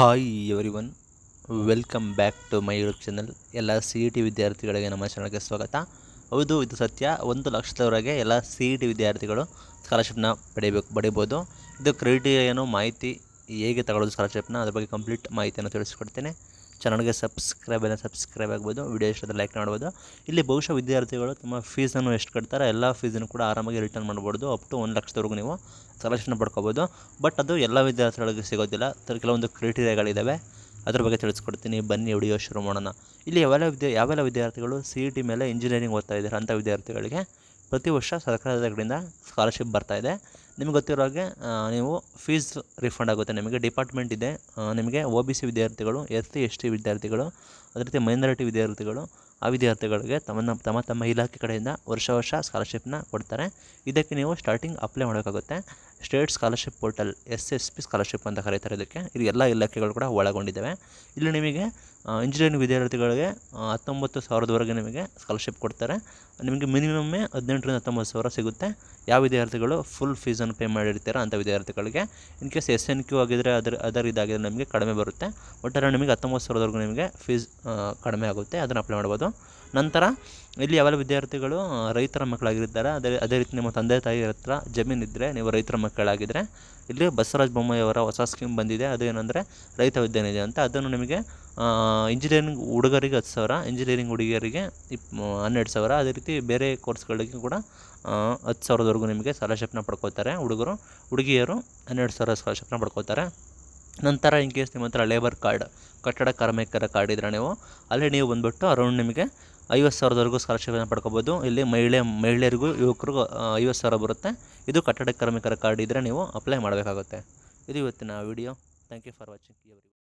hi everyone welcome back to my YouTube channel ಎಲ್ಲ C E T ವಿದ್ಯಾರ್ಥಿಗಳಿಗೆ ನಮ್ಮ ಚಾನಲ್ಗೆ ಸ್ವಾಗತ ಹೌದು ಇದು ಸತ್ಯ ಒಂದು ಲಕ್ಷದವರೆಗೆ ಎಲ್ಲ ಸಿ ಇ ಟಿ ವಿದ್ಯಾರ್ಥಿಗಳು ಸ್ಕಾಲರ್ಶಿಪ್ನ ಪಡೆಯಬೇಕು ಪಡಿಬೋದು ಇದು ಕ್ರೈಟೀರಿಯಾನು ಮಾಹಿತಿ ಹೇಗೆ ತಗೊಳ್ಳೋದು ಸ್ಕಾಲರ್ಶಿಪ್ನ ಅದ್ರ ಬಗ್ಗೆ ಕಂಪ್ಲೀಟ್ ಮಾಹಿತಿಯನ್ನು ತಿಳಿಸ್ಕೊಡ್ತೇನೆ ಚಾನಲ್ಗೆ ಸಬ್ಸ್ಕ್ರೈಬ್ ಎಲ್ಲ ಸಬ್ಸ್ಕ್ರೈಬ್ ಆಗ್ಬೋದು ವಿಡಿಯೋ ಇಷ್ಟದ ಲೈಕ್ ಮಾಡ್ಬೋದು ಇಲ್ಲಿ ಬಹುಶಃ ವಿದ್ಯಾರ್ಥಿಗಳು ತಮ್ಮ ಫೀಸನ್ನು ಎಷ್ಟು ಕಟ್ತಾರೆ ಎಲ್ಲ ಫೀಸನ್ನು ಕೂಡ ಆರಾಮಾಗಿ ರಿಟರ್ನ್ ಮಾಡ್ಬೋದು ಅಪ್ ಟು ಒಂದು ಲಕ್ಷದವರೆಗೂ ನೀವು ಸೆಲೆಕ್ಷನ್ ಪಡ್ಕೋಬೋದು ಬಟ್ ಅದು ಎಲ್ಲ ವಿದ್ಯಾರ್ಥಿಗಳಿಗೆ ಸಿಗೋದಿಲ್ಲ ಕೆಲವೊಂದು ಕ್ರೈಟೀರಿಯಾಗಳಿದ್ದಾವೆ ಅದ್ರ ಬಗ್ಗೆ ತಿಳಿಸ್ಕೊಡ್ತೀನಿ ಬನ್ನಿ ವಿಡಿಯೋ ಶುರು ಮಾಡೋಣ ಇಲ್ಲಿ ಯಾವೆಲ್ಲ ವಿದ್ಯಾ ಯಾವೆಲ್ಲ ವಿದ್ಯಾರ್ಥಿಗಳು ಸಿ ಇ ಟಿ ಮೇಲೆ ಇಂಜಿನಿಯರಿಂಗ್ ಓದ್ತಾ ಇದ್ದಾರೆ ಅಂಥ ವಿದ್ಯಾರ್ಥಿಗಳಿಗೆ ಪ್ರತಿ ವರ್ಷ ಸರ್ಕಾರದ ಕಡೆಯಿಂದ ಸ್ಕಾಲರ್ಶಿಪ್ ಬರ್ತಾಯಿದೆ ನಿಮ್ಗೆ ಗೊತ್ತಿರೋ ಹಾಗೆ ನೀವು ಫೀಸ್ ರಿಫಂಡ್ ಆಗುತ್ತೆ ನಿಮಗೆ ಡಿಪಾರ್ಟ್ಮೆಂಟ್ ಇದೆ ನಿಮಗೆ ಒ ಬಿ ಸಿ ವಿದ್ಯಾರ್ಥಿಗಳು ಎಸ್ ಸಿ ಎಸ್ ಟಿ ವಿದ್ಯಾರ್ಥಿಗಳು ಅದೇ ರೀತಿ ಮೈನಾರಿಟಿ ವಿದ್ಯಾರ್ಥಿಗಳು ಆ ವಿದ್ಯಾರ್ಥಿಗಳಿಗೆ ತಮ್ಮ ತಮ್ಮ ತಮ್ಮ ಇಲಾಖೆ ಕಡೆಯಿಂದ ವರ್ಷ ವರ್ಷ ಸ್ಕಾಲರ್ಶಿಪ್ನ ಕೊಡ್ತಾರೆ ಇದಕ್ಕೆ ನೀವು ಸ್ಟಾರ್ಟಿಂಗ್ ಅಪ್ಲೈ ಮಾಡೋಕ್ಕಾಗುತ್ತೆ state scholarship portal S S P scholarship ಅಂತ ಕರೀತಾರೆ ಇದಕ್ಕೆ ಇಲ್ಲಿ ಎಲ್ಲ ಇಲಾಖೆಗಳು ಕೂಡ ಒಳಗೊಂಡಿದ್ದಾವೆ ಇಲ್ಲಿ ನಿಮಗೆ ಇಂಜಿನಿಯರಿಂಗ್ ವಿದ್ಯಾರ್ಥಿಗಳಿಗೆ ಹತ್ತೊಂಬತ್ತು ಸಾವಿರದವರೆಗೆ ನಿಮಗೆ ಸ್ಕಾಲರ್ಶಿಪ್ ಕೊಡ್ತಾರೆ ನಿಮಗೆ ಮಿನಿಮಮ್ಮೆ ಹದಿನೆಂಟರಿಂದ ಹತ್ತೊಂಬತ್ತು ಸಾವಿರ ಸಿಗುತ್ತೆ ಯಾವ ವಿದ್ಯಾರ್ಥಿಗಳು ಫುಲ್ ಫೀಸನ್ನು ಪೇ ಮಾಡಿರ್ತೀರ ಅಂಥ ವಿದ್ಯಾರ್ಥಿಗಳಿಗೆ in case S N Q ಆಗಿದ್ದರೆ ಅದರ ಅದರ ಇದಾಗಿದ್ರೆ ನಿಮಗೆ ಕಡಿಮೆ ಬರುತ್ತೆ ಒಟ್ಟಾರೆ ನಿಮಗೆ ಹತ್ತೊಂಬತ್ತು ಸಾವಿರದವರೆಗೂ ನಿಮಗೆ ಫೀಸ್ ಕಡಿಮೆ ಆಗುತ್ತೆ ಅದನ್ನು ಅಪ್ಲೈ ಮಾಡ್ಬೋದು ನಂತರ ಇಲ್ಲಿ ಯಾವೆಲ್ಲ ವಿದ್ಯಾರ್ಥಿಗಳು ರೈತರ ಮಕ್ಕಳಾಗಿರ್ತಾರೆ ಅದೇ ಅದೇ ರೀತಿ ನಿಮ್ಮ ತಂದೆ ತಾಯಿ ಹತ್ರ ಇದ್ದರೆ ನೀವು ರೈತರ ಮಕ್ಕಳಾಗಿದ್ದರೆ ಇಲ್ಲಿ ಬಸವರಾಜ ಬೊಮ್ಮಾಯಿಯವರ ಹೊಸ ಸ್ಕೀಮ್ ಬಂದಿದೆ ಅದು ಏನಂದರೆ ರೈತ ವಿದ್ಯಾನಿಧಿ ಅಂತ ಅದನ್ನು ನಿಮಗೆ ಇಂಜಿನಿಯರಿಂಗ್ ಹುಡುಗರಿಗೆ ಹತ್ತು ಸಾವಿರ ಇಂಜಿನಿಯರಿಂಗ್ ಹುಡುಗಿಯರಿಗೆ ಇಪ್ ಹನ್ನೆರಡು ಸಾವಿರ ಅದೇ ರೀತಿ ಬೇರೆ ಕೋರ್ಸ್ಗಳಿಗೆ ಕೂಡ ಹತ್ತು ಸಾವಿರದವರೆಗೂ ನಿಮಗೆ ಸ್ಕಾಲರ್ಶಿಪ್ನ ಪಡ್ಕೋತಾರೆ ಹುಡುಗರು ಹುಡುಗಿಯರು ಹನ್ನೆರಡು ಸಾವಿರ ಸ್ಕಾಲರ್ಶಿಪ್ನ ಪಡ್ಕೋತಾರೆ ನಂತರ ಇನ್ ಕೇಸ್ ನಿಮ್ಮ ಹತ್ರ ಲೇಬರ್ ಕಾರ್ಡ್ ಕಟ್ಟಡ ಕಾರ್ಮಿಕರ ಕಾರ್ಡ್ ಇದ್ದರೆ ನೀವು ಅಲ್ಲಿ ನೀವು ಬಂದುಬಿಟ್ಟು ಅರೌಂಡ್ ನಿಮಗೆ ಐವತ್ತು ಸಾವಿರದವರೆಗೂ ಸ್ಕಾಲರ್ಶಿಪ್ನ ಪಡ್ಕೋಬೋದು ಇಲ್ಲಿ ಮಹಿಳೆ ಮಹಿಳೆಯರಿಗೂ ಯುವಕರಿಗೂ ಐವತ್ತು ಸಾವಿರ ಬರುತ್ತೆ ಇದು ಕಟ್ಟಡ ಕಾರ್ಮಿಕರ ಕಾರ್ಡ್ ಇದ್ದರೆ ನೀವು ಅಪ್ಲೈ ಮಾಡಬೇಕಾಗುತ್ತೆ ಇದು ಇವತ್ತಿನ video thank you for watching every